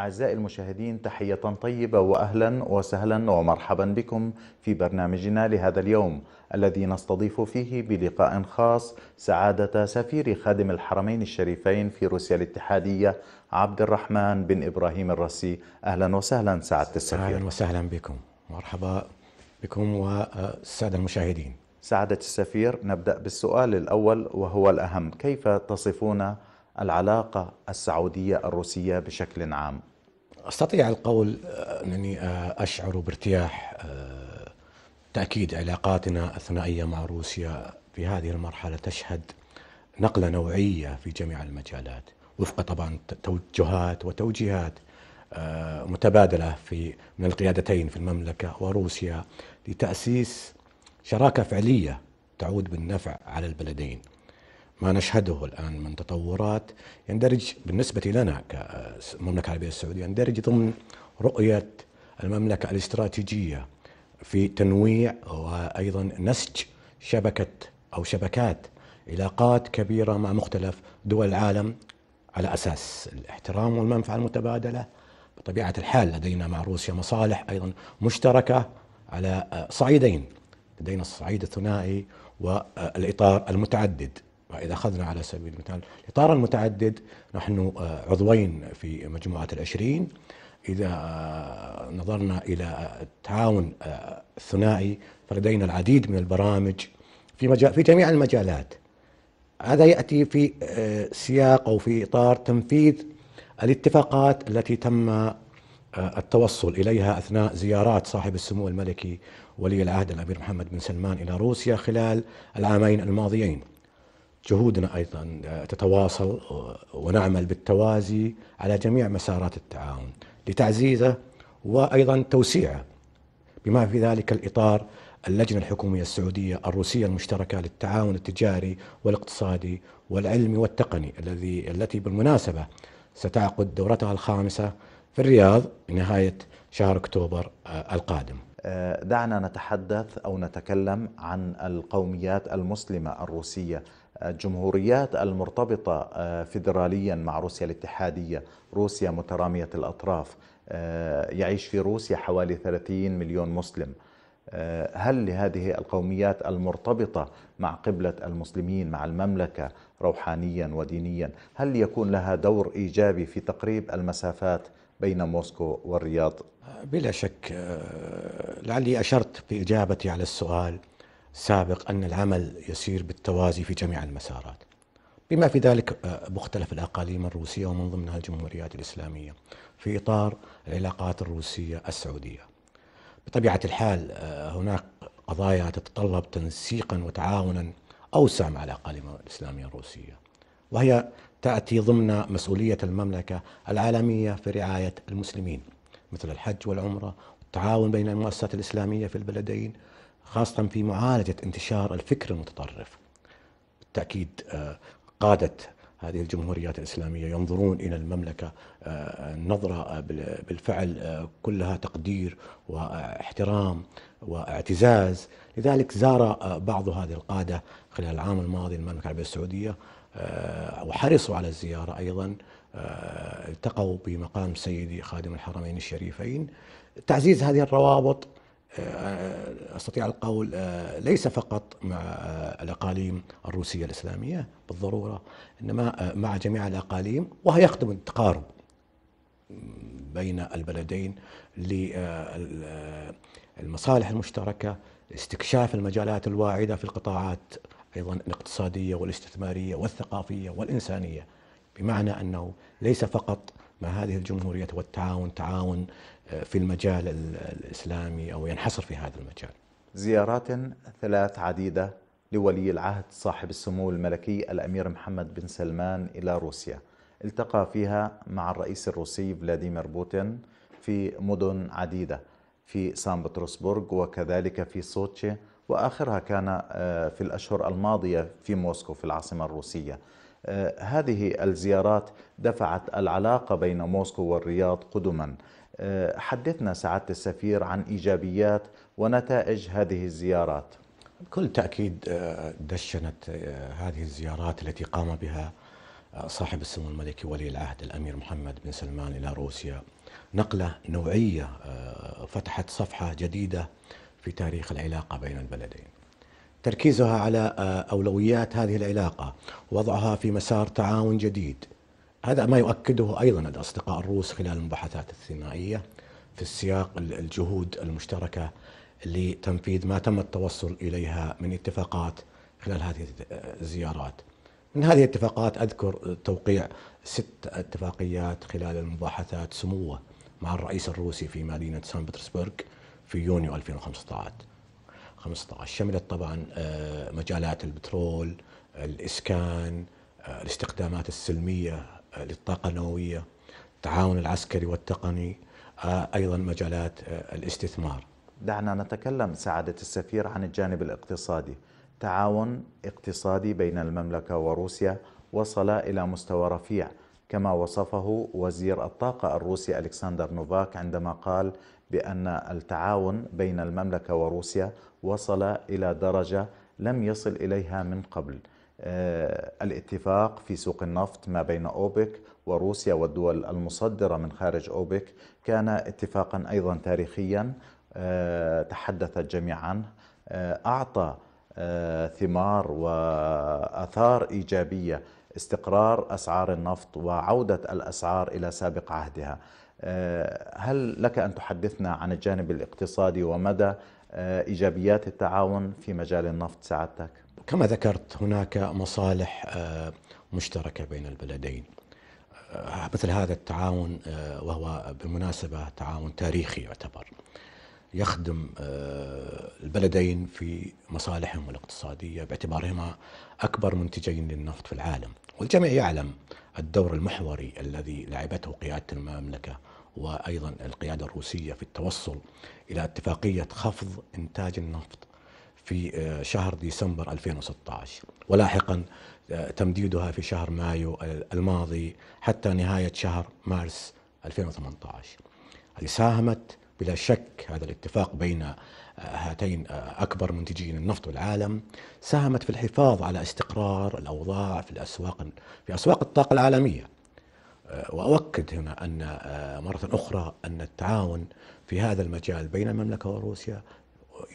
أعزائي المشاهدين تحية طيبة وأهلا وسهلا ومرحبا بكم في برنامجنا لهذا اليوم الذي نستضيف فيه بلقاء خاص سعادة سفير خادم الحرمين الشريفين في روسيا الاتحادية عبد الرحمن بن إبراهيم الرسي أهلا وسهلا سعادة السفير أهلا وسهلا بكم مرحبا بكم والسادة المشاهدين سعادة السفير نبدأ بالسؤال الأول وهو الأهم كيف تصفون العلاقة السعودية الروسية بشكل عام استطيع القول آه، انني آه، اشعر بارتياح آه، تاكيد علاقاتنا الثنائيه مع روسيا في هذه المرحله تشهد نقله نوعيه في جميع المجالات وفق طبعا توجهات وتوجيهات متبادله في من القيادتين في المملكه وروسيا لتاسيس شراكه فعليه تعود بالنفع على البلدين ما نشهده الآن من تطورات يندرج بالنسبة لنا كمملكة العربية السعودية يندرج ضمن رؤية المملكة الاستراتيجية في تنويع وأيضا نسج شبكة أو شبكات علاقات كبيرة مع مختلف دول العالم على أساس الاحترام والمنفعة المتبادلة بطبيعة الحال لدينا مع روسيا مصالح أيضا مشتركة على صعيدين لدينا الصعيد الثنائي والإطار المتعدد إذا أخذنا على سبيل المثال الإطار المتعدد نحن آه، عضوين في مجموعة العشرين إذا آه، نظرنا إلى التعاون آه، الثنائي فلدينا العديد من البرامج في مجال في جميع المجالات هذا يأتي في سياق أو في إطار تنفيذ الاتفاقات التي تم التوصل إليها أثناء زيارات صاحب السمو الملكي ولي العهد الأمير محمد بن سلمان إلى روسيا خلال العامين الماضيين جهودنا ايضا تتواصل ونعمل بالتوازي على جميع مسارات التعاون لتعزيزه وايضا توسيعه بما في ذلك الاطار اللجنه الحكوميه السعوديه الروسيه المشتركه للتعاون التجاري والاقتصادي والعلمي والتقني الذي التي بالمناسبه ستعقد دورتها الخامسه في الرياض بنهايه شهر اكتوبر آه، القادم. آه، دعنا نتحدث او نتكلم عن القوميات المسلمه الروسيه الجمهوريات المرتبطة آه، فيدراليا مع روسيا الاتحادية روسيا مترامية الأطراف آه، يعيش في روسيا حوالي 30 مليون مسلم آه، هل لهذه القوميات المرتبطة مع قبلة المسلمين مع المملكة روحانيا ودينيا هل يكون لها دور إيجابي في تقريب المسافات بين موسكو والرياض؟ بلا شك لعلي أشرت بإجابتي على السؤال سابق أن العمل يسير بالتوازي في جميع المسارات بما في ذلك آه، مختلف الأقاليم الروسية ومن ضمنها الجمهوريات الإسلامية في إطار العلاقات الروسية السعودية بطبيعة الحال آه، هناك قضايا تتطلب تنسيقا وتعاونا أوسع مع الأقاليم الإسلامية الروسية وهي تأتي ضمن مسؤولية المملكة العالمية في رعاية المسلمين مثل الحج والعمرة والتعاون بين المؤسسات الإسلامية في البلدين خاصة في معالجة انتشار الفكر المتطرف بالتأكيد آه، قادة هذه الجمهوريات الإسلامية ينظرون إلى المملكة آه، نظرة آه، بالفعل كلها تقدير واحترام واعتزاز لذلك زار بعض هذه القادة خلال العام الماضي المملكة العربية السعودية وحرصوا على الزيارة أيضا التقوا بمقام سيدي خادم الحرمين الشريفين تعزيز هذه الروابط آه، آه، استطيع القول آه، ليس فقط مع الاقاليم الروسيه الاسلاميه بالضروره انما مع جميع الاقاليم يخدم التقارب بين البلدين للمصالح المشتركه استكشاف المجالات الواعده في القطاعات ايضا الاقتصاديه والاستثماريه والثقافيه والانسانيه بمعنى انه ليس فقط مع هذه الجمهورية والتعاون تعاون آه، في المجال الإسلامي أو ينحصر في هذا المجال زيارات ثلاث عديدة لولي العهد صاحب السمو الملكي الأمير محمد بن سلمان إلى روسيا التقى فيها مع الرئيس الروسي فلاديمير بوتين في مدن عديدة في سان بطرسبرغ وكذلك في سوتشي وآخرها كان آه، في الأشهر الماضية في موسكو في العاصمة الروسية آه، هذه الزيارات دفعت العلاقة بين موسكو والرياض قدما آه، حدثنا سعادة السفير عن إيجابيات ونتائج هذه الزيارات بكل تأكيد آه، دشنت هذه الزيارات التي قام بها صاحب السمو الملكي ولي العهد الأمير محمد بن سلمان إلى روسيا نقلة نوعية فتحت صفحة جديدة في تاريخ العلاقة بين البلدين تركيزها على آه، أولويات هذه العلاقة وضعها في مسار تعاون جديد هذا ما يؤكده أيضا الأصدقاء الروس خلال المباحثات الثنائية في السياق الجهود المشتركة لتنفيذ ما تم التوصل إليها من اتفاقات خلال هذه آه، الزيارات من هذه الاتفاقات أذكر توقيع ست اتفاقيات خلال المباحثات سموه مع الرئيس الروسي في مدينة سان بطرسبرغ في يونيو 2015 15 شملت طبعا آه، مجالات البترول الإسكان آه، الاستخدامات السلمية آه، للطاقة النووية التعاون العسكري والتقني أيضا مجالات الاستثمار دعنا نتكلم سعادة السفير عن الجانب الاقتصادي تعاون اقتصادي بين المملكة وروسيا وصل إلى مستوى رفيع كما وصفه وزير الطاقة الروسي ألكسندر نوفاك عندما قال بأن التعاون بين المملكة وروسيا وصل إلى درجة لم يصل إليها من قبل آه، الاتفاق في سوق النفط ما بين أوبك وروسيا والدول المصدرة من خارج أوبك كان اتفاقا أيضا تاريخيا آه، تحدثت جميعا عنه آه، أعطى ثمار وآثار إيجابية استقرار أسعار النفط وعودة الأسعار إلى سابق عهدها آه، هل لك أن تحدثنا عن الجانب الاقتصادي ومدى آه، إيجابيات التعاون في مجال النفط سعادتك؟ كما ذكرت هناك مصالح آه، مشتركة بين البلدين مثل هذا التعاون وهو بالمناسبة تعاون تاريخي يعتبر يخدم آه، البلدين في مصالحهم الاقتصادية باعتبارهما أكبر منتجين للنفط في العالم والجميع يعلم الدور المحوري الذي لعبته قيادة المملكة وأيضا القيادة الروسية في التوصل إلى اتفاقية خفض إنتاج النفط في آه، شهر ديسمبر 2016 ولاحقا آه، تمديدها في شهر مايو الماضي حتى نهاية شهر مارس 2018 هذه ساهمت بلا شك هذا الاتفاق بين آه، هاتين آه، أكبر منتجين النفط والعالم ساهمت في الحفاظ على استقرار الأوضاع في الأسواق في أسواق الطاقة العالمية آه، وأؤكد هنا أن مرة أخرى أن التعاون في هذا المجال بين المملكة وروسيا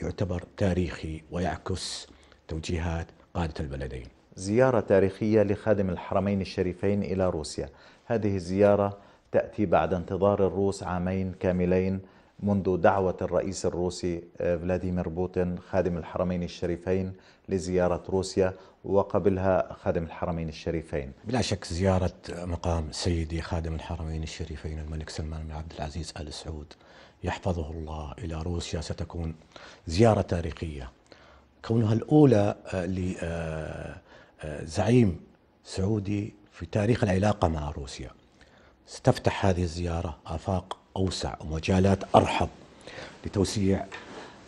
يعتبر تاريخي ويعكس توجيهات قادة البلدين زيارة تاريخية لخادم الحرمين الشريفين إلى روسيا هذه الزيارة تأتي بعد انتظار الروس عامين كاملين منذ دعوة الرئيس الروسي آه، فلاديمير بوتين خادم الحرمين الشريفين لزيارة روسيا وقبلها خادم الحرمين الشريفين بلا شك زيارة مقام سيدي خادم الحرمين الشريفين الملك سلمان بن عبد العزيز آل سعود يحفظه الله إلى روسيا ستكون زيارة تاريخية كونها الأولى آه، لزعيم آه، سعودي في تاريخ العلاقة مع روسيا ستفتح هذه الزيارة آفاق أوسع ومجالات أرحب لتوسيع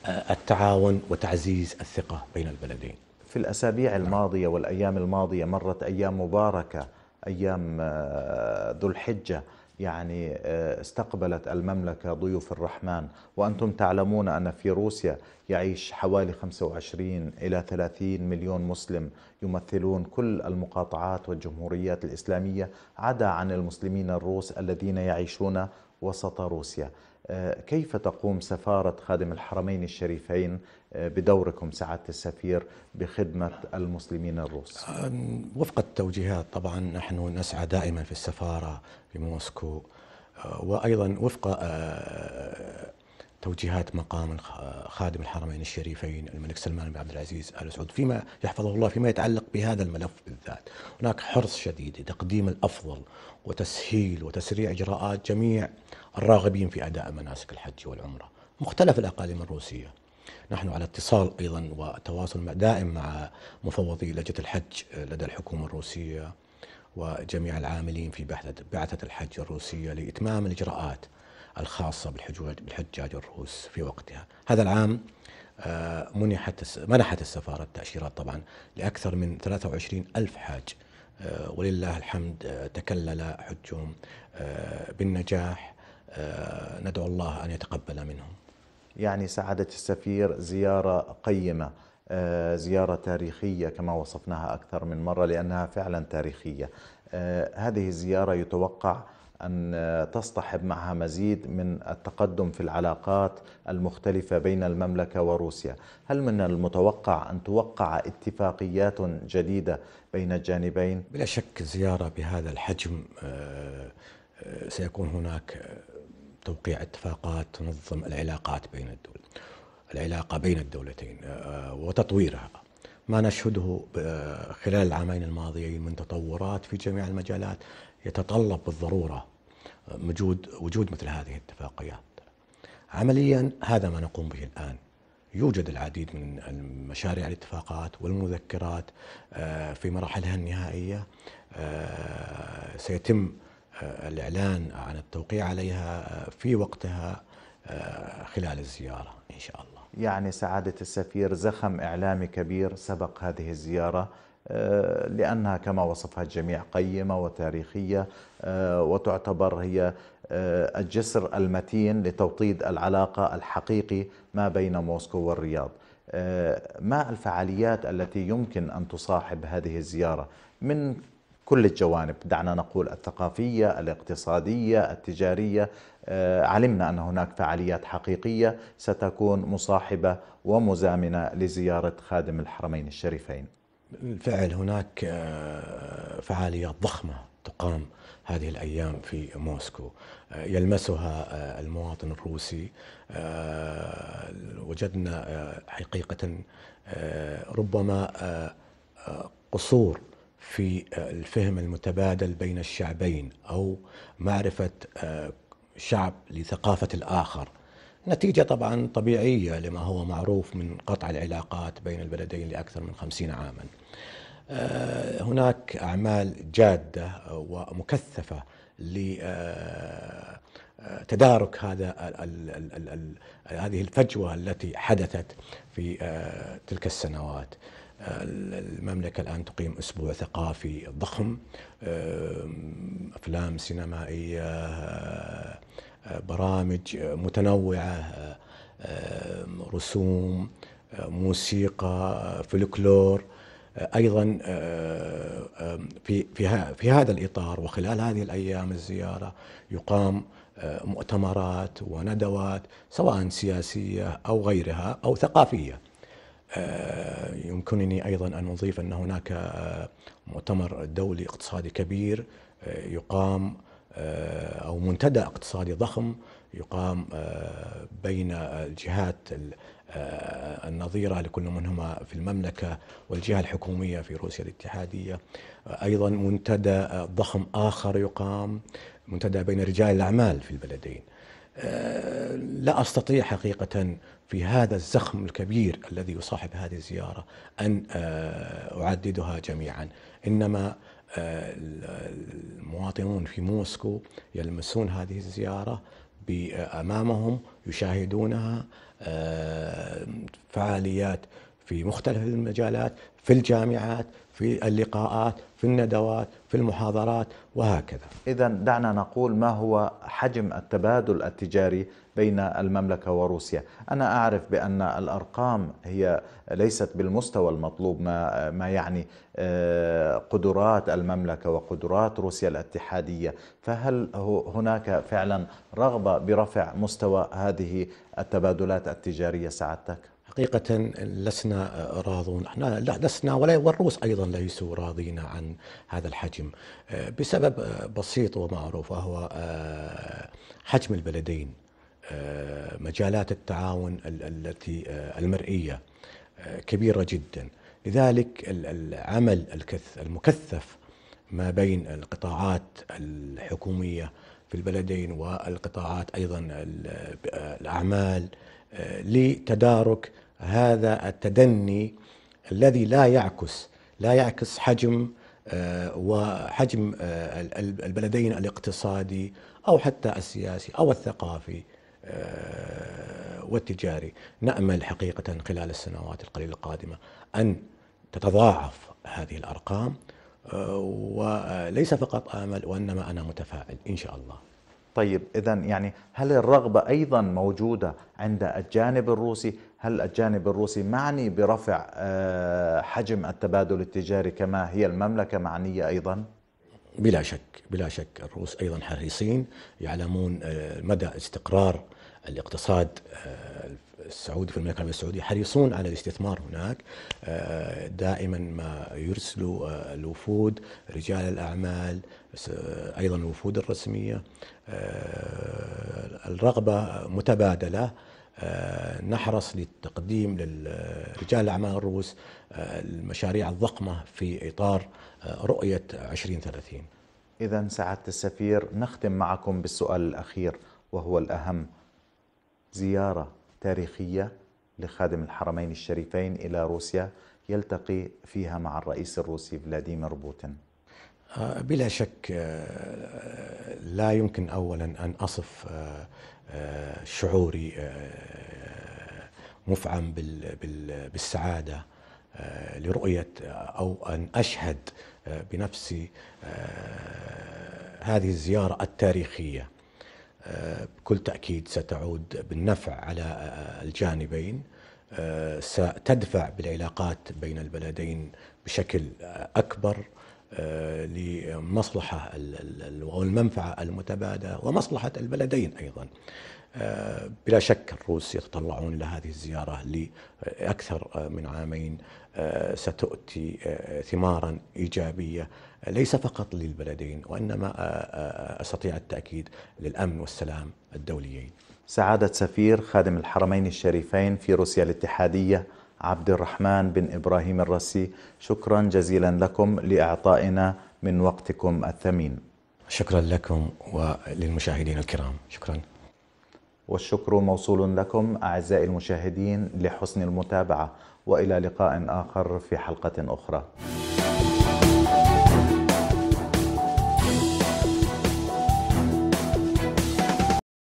آه، التعاون وتعزيز الثقة بين البلدين في الأسابيع نعم. الماضية والأيام الماضية مرت أيام مباركة أيام آه، ذو الحجة يعني آه، استقبلت المملكة ضيوف الرحمن وأنتم تعلمون أن في روسيا يعيش حوالي 25 إلى 30 مليون مسلم يمثلون كل المقاطعات والجمهوريات الإسلامية عدا عن المسلمين الروس الذين يعيشون وسط روسيا آه، كيف تقوم سفارة خادم الحرمين الشريفين آه، بدوركم سعادة السفير بخدمة المسلمين الروس آه، وفق التوجيهات طبعا نحن نسعى دائما في السفارة في موسكو وأيضا وفق توجيهات مقام خادم الحرمين الشريفين الملك سلمان بن عبد العزيز ال سعود فيما يحفظه الله فيما يتعلق بهذا الملف بالذات، هناك حرص شديد لتقديم الافضل وتسهيل وتسريع اجراءات جميع الراغبين في اداء مناسك الحج والعمره، مختلف الاقاليم الروسيه. نحن على اتصال ايضا وتواصل دائم مع مفوضي لجنه الحج لدى الحكومه الروسيه وجميع العاملين في بعثه الحج الروسيه لاتمام الاجراءات الخاصة بالحجاج الروس في وقتها هذا العام آه، منحت منحت السفارة التأشيرات طبعا لأكثر من 23 ألف حاج آه، ولله الحمد آه، تكلل حجهم بالنجاح ندعو الله أن يتقبل منهم يعني سعادة السفير زيارة قيمة زيارة تاريخية كما وصفناها أكثر من مرة لأنها فعلا تاريخية هذه الزيارة يتوقع أن تصطحب معها مزيد من التقدم في العلاقات المختلفة بين المملكة وروسيا هل من المتوقع أن توقع اتفاقيات جديدة بين الجانبين؟ بلا شك زيارة بهذا الحجم آه، آه، سيكون هناك توقيع اتفاقات تنظم العلاقات بين الدول العلاقة بين الدولتين آه، وتطويرها ما نشهده خلال العامين الماضيين من تطورات في جميع المجالات يتطلب بالضرورة وجود وجود مثل هذه الاتفاقيات. عمليا هذا ما نقوم به الآن. يوجد العديد من المشاريع الاتفاقات والمذكرات آه، في مراحلها النهائية آه، سيتم آه، الإعلان عن التوقيع عليها في وقتها خلال الزيارة إن شاء الله يعني سعادة السفير زخم إعلامي كبير سبق هذه الزيارة آه، لأنها كما وصفها الجميع قيمة وتاريخية آه، وتعتبر هي آه، الجسر المتين لتوطيد العلاقة الحقيقي ما بين موسكو والرياض ما الفعاليات التي يمكن أن تصاحب هذه الزيارة من كل الجوانب دعنا نقول الثقافية الاقتصادية التجارية علمنا أن هناك فعاليات حقيقية ستكون مصاحبة ومزامنة لزيارة خادم الحرمين الشريفين بالفعل هناك آه، فعاليات ضخمه تقام هذه الايام في موسكو آه، يلمسها آه، المواطن الروسي وجدنا حقيقه ربما قصور في الفهم المتبادل بين الشعبين او معرفه شعب لثقافه الاخر نتيجة طبعا طبيعية لما هو معروف من قطع العلاقات بين البلدين لأكثر من خمسين عاما آه، هناك أعمال جادة ومكثفة لتدارك آه، آه، هذا هذه الفجوة التي حدثت في تلك السنوات المملكة الآن تقيم أسبوع ثقافي ضخم أفلام سينمائية برامج متنوعة رسوم موسيقى فلكلور ايضا في في في هذا الاطار وخلال هذه الايام الزياره يقام مؤتمرات وندوات سواء سياسيه او غيرها او ثقافيه. يمكنني ايضا ان اضيف ان هناك مؤتمر دولي اقتصادي كبير يقام آه، أو منتدى اقتصادي ضخم يقام آه، بين الجهات آه، النظيرة لكل منهما في المملكة والجهة الحكومية في روسيا الاتحادية أيضا منتدى ضخم آخر يقام منتدى بين رجال الأعمال في البلدين لا استطيع حقيقه في هذا الزخم الكبير الذي يصاحب هذه الزياره ان اعددها جميعا انما المواطنون في موسكو يلمسون هذه الزيارة أمامهم يشاهدونها آه، فعاليات في مختلف المجالات في الجامعات في اللقاءات في الندوات في المحاضرات وهكذا إذا دعنا نقول ما هو حجم التبادل التجاري بين المملكة وروسيا أنا أعرف بأن الأرقام هي ليست بالمستوى المطلوب ما, ما يعني آه، قدرات المملكة وقدرات روسيا الاتحادية فهل هناك فعلا رغبة برفع مستوى هذه التبادلات التجارية سعادتك؟ حقيقة لسنا راضون احنا لسنا ولا والروس أيضا ليسوا راضين عن هذا الحجم بسبب بسيط ومعروف وهو آه، حجم البلدين آه، مجالات التعاون التي آه، المرئية كبيرة جدا لذلك العمل المكثف ما بين القطاعات الحكومية في البلدين والقطاعات أيضا الأعمال لتدارك هذا التدني الذي لا يعكس لا يعكس حجم آه، وحجم آه، البلدين الاقتصادي او حتى السياسي او الثقافي آه، والتجاري نامل حقيقه خلال السنوات القليله القادمه ان تتضاعف هذه الارقام وليس فقط امل وانما انا متفائل ان شاء الله طيب اذا يعني هل الرغبه ايضا موجوده عند الجانب الروسي؟ هل الجانب الروسي معني برفع آه، حجم التبادل التجاري كما هي المملكه معنيه ايضا؟ بلا شك بلا شك الروس ايضا حريصين يعلمون آه، مدى استقرار الاقتصاد آه، السعودي في المملكه العربيه السعوديه حريصون على الاستثمار هناك آه، دائما ما يرسلوا آه، الوفود رجال الاعمال ايضا الوفود الرسميه آه، الرغبه متبادله نحرص للتقديم لرجال الأعمال الروس المشاريع الضخمة في إطار رؤية 2030 إذا سعادة السفير نختم معكم بالسؤال الأخير وهو الأهم زيارة تاريخية لخادم الحرمين الشريفين إلى روسيا يلتقي فيها مع الرئيس الروسي فلاديمير بوتين آه، بلا شك آه، لا يمكن اولا ان اصف آه، شعوري مفعم بالسعاده لرؤيه او ان اشهد بنفسي هذه الزياره التاريخيه آه، بكل تأكيد ستعود بالنفع على آه، الجانبين آه، ستدفع بالعلاقات بين البلدين بشكل أكبر لمصلحة والمنفعة المتبادلة ومصلحة البلدين أيضا آه، بلا شك الروس يتطلعون إلى هذه الزيارة لأكثر آه، من عامين آه، ستؤتي ثمارا إيجابية ليس فقط للبلدين وإنما أستطيع التأكيد للأمن والسلام الدوليين سعادة سفير خادم الحرمين الشريفين في روسيا الاتحادية عبد الرحمن بن إبراهيم الرسي شكرا جزيلا لكم لإعطائنا من وقتكم الثمين شكرا لكم وللمشاهدين الكرام شكرا والشكر موصول لكم أعزائي المشاهدين لحسن المتابعة وإلى لقاء آخر في حلقة أخرى